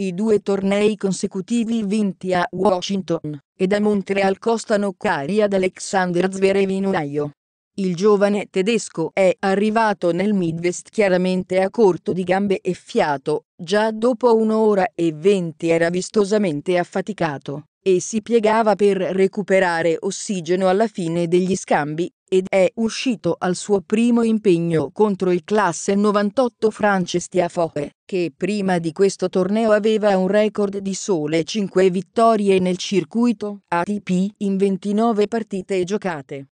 I due tornei consecutivi vinti a Washington e da Montreal costano cari ad Alexander Zverev in oraio. Il giovane tedesco è arrivato nel Midwest chiaramente a corto di gambe e fiato, già dopo un'ora e venti era vistosamente affaticato e si piegava per recuperare ossigeno alla fine degli scambi ed è uscito al suo primo impegno contro il classe 98 Frances Stiafoe, che prima di questo torneo aveva un record di sole 5 vittorie nel circuito ATP in 29 partite giocate.